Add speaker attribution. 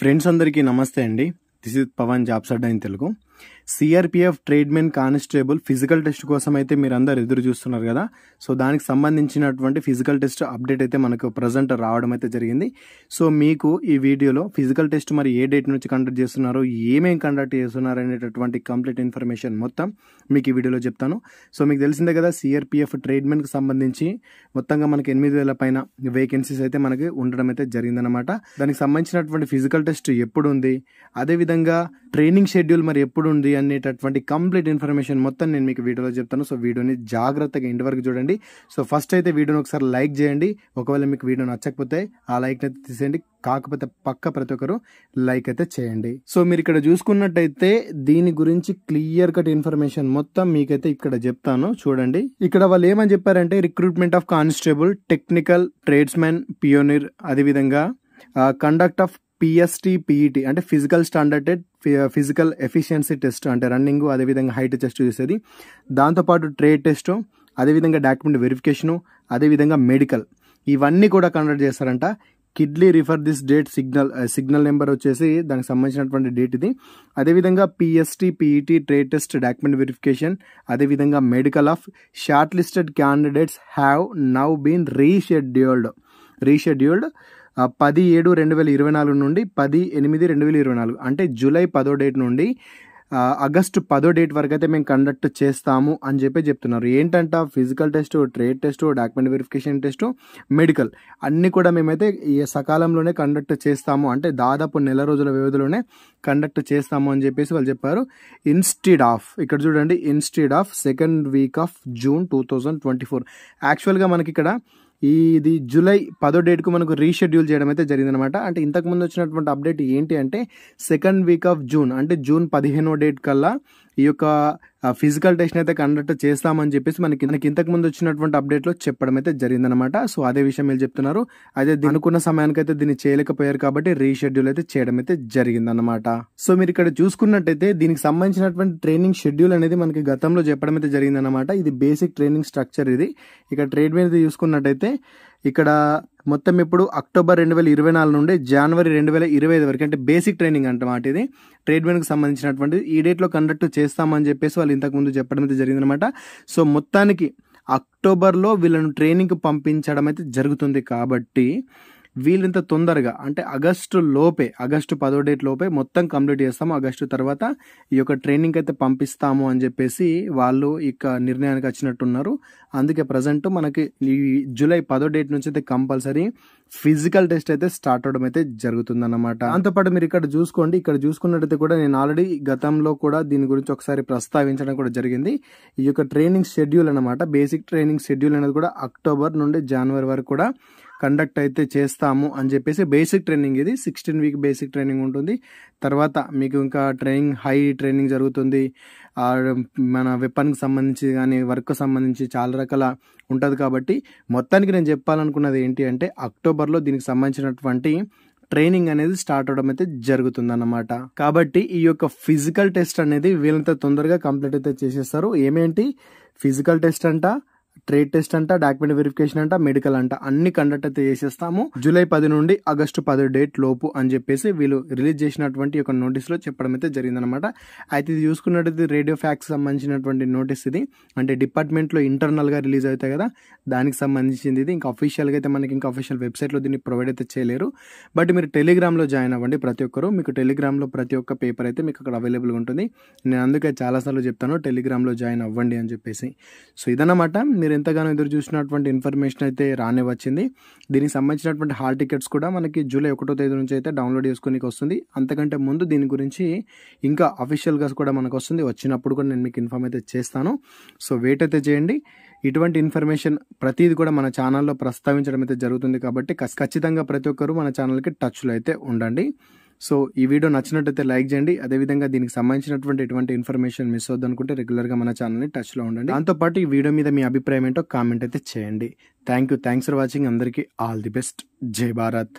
Speaker 1: friends అందరికీ నమస్తే అండి this is Pavan jobs adda in Telugu CRPF tradesmen constable physical test కోసం అయితే మీరందరూ ఎదురు చూస్తున్నారు కదా సో దానికి సంబంధించినటువంటి ఫిజికల్ టెస్ట్ అప్డేట్ అయితే మనకు ప్రజెంట్ రావడం అయితే జరిగింది సో మీకు ఈ వీడియోలో ఫిజికల్ టెస్ట్ మరి ఏ డేట్ నుంచి కండక్ట్ చేస్తున్నారో ఏమేమి కండక్ట్ చేస్తున్నారు అనేటటువంటి కంప్లీట్ ఇన్ఫర్మేషన్ మొత్తం మీకు ఈ వీడియోలో చెప్తాను సో మీకు తెలిసిందే కదా సిఆర్పిఎఫ్ ట్రేడ్మెన్కి సంబంధించి మొత్తంగా మనకి ఎనిమిది వేల పైన వేకెన్సీస్ అయితే మనకి ఉండడం అయితే జరిగిందనమాట దానికి సంబంధించినటువంటి ఫిజికల్ టెస్ట్ ఎప్పుడు ఉంది అదేవిధంగా ట్రైనింగ్ షెడ్యూల్ మరి ఎప్పుడు ఉంది అనేటటువంటి కంప్లీట్ ఇన్ఫర్మేషన్ మొత్తం నేను మీకు వీడియోలో చెప్తాను సో వీడియోని జాగ్రత్తగా ఇంటి వరకు చూడండి సో ఫస్ట్ అయితే వీడియోని ఒకసారి లైక్ చేయండి ఒకవేళ మీకు వీడియో నచ్చకపోతే ఆ లైక్ అయితే తీసేయండి కాకపోతే పక్క ప్రతి ఒక్కరు లైక్ అయితే చేయండి సో మీరు ఇక్కడ చూసుకున్నట్టయితే దీని గురించి క్లియర్ కట్ ఇన్ఫర్మేషన్ మొత్తం మీకైతే ఇక్కడ చెప్తాను చూడండి ఇక్కడ వాళ్ళు ఏమని చెప్పారంటే recruitment of constable technical tradesmen pioneer అదేవిధంగా conduct of PST PET e అంటే physical standard physical efficiency test అంటే రన్నింగ్ అదేవిధంగా హైట్ టెస్ట్ చేసేది దాంతోపాటు ట్రేడ్ టెస్ట్ అదేవిధంగా డాక్యుమెంట్ వెరిఫికేషను అదేవిధంగా మెడికల్ ఇవన్నీ కూడా కండక్ట్ చేస్తారంట kindly refer this date signal signal number వచ్చేసి దానికి సంబంధించినటువంటి డేట్ ఇది అదేవిధంగా PST PET trade test document verification అదేవిధంగా medical of short listed candidates have now been rescheduled rescheduled పది ఏడు రెండు వేల ఇరవై నాలుగు నుండి పది ఎనిమిది రెండు వేల ఇరవై నాలుగు అంటే జూలై పదో డేట్ నుండి ఆగస్టు పదో డేట్ వరకు అయితే మేము కండక్ట్ చేస్తాము అని చెప్పి చెప్తున్నారు ఏంటంట physical test trade test document verification test medical అన్నీ కూడా మేమైతే ఈ సకాలంలోనే కండక్ట్ చేస్తాము అంటే దాదాపు నెల రోజుల వ్యవధిలోనే కండక్ట్ చేస్తాము అని చెప్పేసి వాళ్ళు చెప్పారు ఇన్స్టిడ్ ఆఫ్ ఇక్కడ చూడండి instead of second week of June two thousand twenty four యాక్చువల్గా మనకి ఇక్కడ ఇది జూలై పదో డేట్కు మనకు రీషెడ్యూల్ చేయడం అయితే జరిగిందనమాట అంటే ఇంతకుముందు వచ్చినటువంటి అప్డేట్ ఏంటి అంటే సెకండ్ వీక్ ఆఫ్ జూన్ అంటే జూన్ పదిహేనో డేట్ కల్లా ఈ యొక్క ఫిజికల్ టెస్ట్ అయితే కండక్ట్ చేస్తామని చెప్పేసి మనకి మనకి ఇంతకు ముందు వచ్చినటువంటి అప్డేట్లో చెప్పడం అయితే జరిగిందనమాట సో అదే విషయం మీరు చెప్తున్నారు అయితే అనుకున్న సమయానికి అయితే దీన్ని చేయలేకపోయారు కాబట్టి రీషెడ్యూల్ అయితే చేయడం అయితే జరిగిందనమాట సో మీరు ఇక్కడ చూసుకున్నట్టయితే దీనికి సంబంధించినటువంటి ట్రైనింగ్ షెడ్యూల్ అనేది మనకి గతంలో చెప్పడం అయితే జరిగిందనమాట ఇది బేసిక్ ట్రైనింగ్ స్ట్రక్చర్ ఇది ఇక ట్రేడ్ మీద చూసుకున్నట్టయితే ఇక్కడ మొత్తం ఇప్పుడు అక్టోబర్ రెండు వేల ఇరవై నాలుగు నుండి జనవరి రెండు వేల ఇరవై ఐదు వరకు అంటే బేసిక్ ట్రైనింగ్ అంటమాట ఇది ట్రేడ్మెన్కి సంబంధించినటువంటిది ఈ డేట్లో కండక్ట్ చేస్తామని చెప్పేసి వాళ్ళు ఇంతకుముందు చెప్పడం అయితే జరిగిందనమాట సో మొత్తానికి అక్టోబర్లో వీళ్ళను ట్రైనింగ్కి పంపించడం అయితే జరుగుతుంది కాబట్టి వీళ్ళంత తొందరగా అంటే ఆగస్టు లోపే ఆగస్టు పదో డేట్ లోపే మొత్తం కంప్లీట్ చేస్తాము ఆగస్టు తర్వాత ఈ యొక్క ట్రైనింగ్ అయితే పంపిస్తాము అని చెప్పేసి వాళ్ళు ఇక నిర్ణయానికి వచ్చినట్టున్నారు అందుకే ప్రజెంట్ మనకి ఈ జూలై పదో డేట్ నుంచి అయితే కంపల్సరీ ఫిజికల్ టెస్ట్ అయితే స్టార్ట్ అవడం అయితే జరుగుతుందన్నమాట దాంతోపాటు మీరు ఇక్కడ చూసుకోండి ఇక్కడ చూసుకున్నట్టయితే కూడా నేను ఆల్రెడీ గతంలో కూడా దీని గురించి ఒకసారి ప్రస్తావించడం కూడా జరిగింది ఈ యొక్క ట్రైనింగ్ షెడ్యూల్ అనమాట బేసిక్ ట్రైనింగ్ షెడ్యూల్ అనేది కూడా అక్టోబర్ నుండి జనవరి వరకు కూడా కండక్ట్ అయితే చేస్తాము అని చెప్పేసి బేసిక్ ట్రైనింగ్ ఇది సిక్స్టీన్ వీక్ బేసిక్ ట్రైనింగ్ ఉంటుంది తర్వాత మీకు ఇంకా ట్రైనింగ్ హై ట్రైనింగ్ జరుగుతుంది మన వెపన్కి సంబంధించి కానీ వర్క్ సంబంధించి చాలా రకాల ఉంటుంది కాబట్టి మొత్తానికి నేను చెప్పాలనుకున్నది ఏంటి అంటే అక్టోబర్లో దీనికి సంబంధించినటువంటి ట్రైనింగ్ అనేది స్టార్ట్ అవడం అయితే జరుగుతుంది అన్నమాట కాబట్టి ఈ యొక్క ఫిజికల్ టెస్ట్ అనేది వీళ్ళంత తొందరగా కంప్లీట్ అయితే చేసేస్తారు ఏమేంటి ఫిజికల్ టెస్ట్ అంట ట్రేడ్ టెస్ట్ అంట డాక్యుమెంట్ వెరిఫికేషన్ అంట మెడికల్ అంట అన్ని కండక్ట్ అయితే చేసేస్తాము జూలై పది నుండి ఆగస్టు పది డేట్ లోపు అని చెప్పేసి వీళ్ళు రిలీజ్ చేసినటువంటి ఒక నోటీస్లో చెప్పడం అయితే జరిగింది అనమాట అయితే ఇది చూసుకున్నట్టు రేడియో ఫ్యాక్స్ సంబంధించినటువంటి నోటీస్ ఇది అంటే డిపార్ట్మెంట్లో ఇంటర్నల్గా రిలీజ్ అవుతాయి కదా దానికి సంబంధించింది ఇది ఇంకా అఫీషియల్ అయితే మనకి ఇంకా అఫీషియల్ వెబ్సైట్లో దీన్ని ప్రొవైడ్ అయితే చేయలేరు బట్ మీరు టెలిగ్రామ్లో జాయిన్ అవ్వండి ప్రతి ఒక్కరు మీకు టెలిగ్రామ్లో ప్రతి ఒక్క పేపర్ అయితే మీకు అక్కడ అవైలబుల్ ఉంటుంది నేను అందుకే చాలాసార్లు చెప్తాను టెలిగ్రామ్లో జాయిన్ అవ్వండి అని చెప్పేసి సో ఇదన్నమాట మీరు ఎంతగానో ఎదురు చూసినటువంటి ఇన్ఫర్మేషన్ అయితే రానే వచ్చింది దీనికి సంబంధించినటువంటి హాల్ టికెట్స్ కూడా మనకి జూలై ఒకటో తేదీ నుంచి అయితే డౌన్లోడ్ చేసుకోనికి వస్తుంది అంతకంటే ముందు దీని గురించి ఇంకా అఫీషియల్గా కూడా మనకు వస్తుంది వచ్చినప్పుడు కూడా నేను మీకు ఇన్ఫామ్ అయితే చేస్తాను సో వెయిట్ అయితే చేయండి ఇటువంటి ఇన్ఫర్మేషన్ ప్రతిది కూడా మన ఛానల్లో ప్రస్తావించడం అయితే జరుగుతుంది కాబట్టి ఖచ్చితంగా ప్రతి ఒక్కరూ మన ఛానల్కి టచ్లో అయితే ఉండండి సో ఈ వీడియో నచ్చినట్టయితే లైక్ చేయండి అదేవిధంగా దీనికి సంబంధించినటువంటి ఎటువంటి ఇన్ఫర్మేషన్ మిస్ అవుద్ది అనుకుంటే రెగ్యులర్గా మన ఛానల్ని టచ్లో ఉండండి దాంతోపాటు ఈ వీడియో మీద మీ అభిప్రాయం ఏంటో కామెంట్ అయితే చేయండి thank you thanks for watching అందరికీ ఆల్ ది బెస్ట్ జై భారత్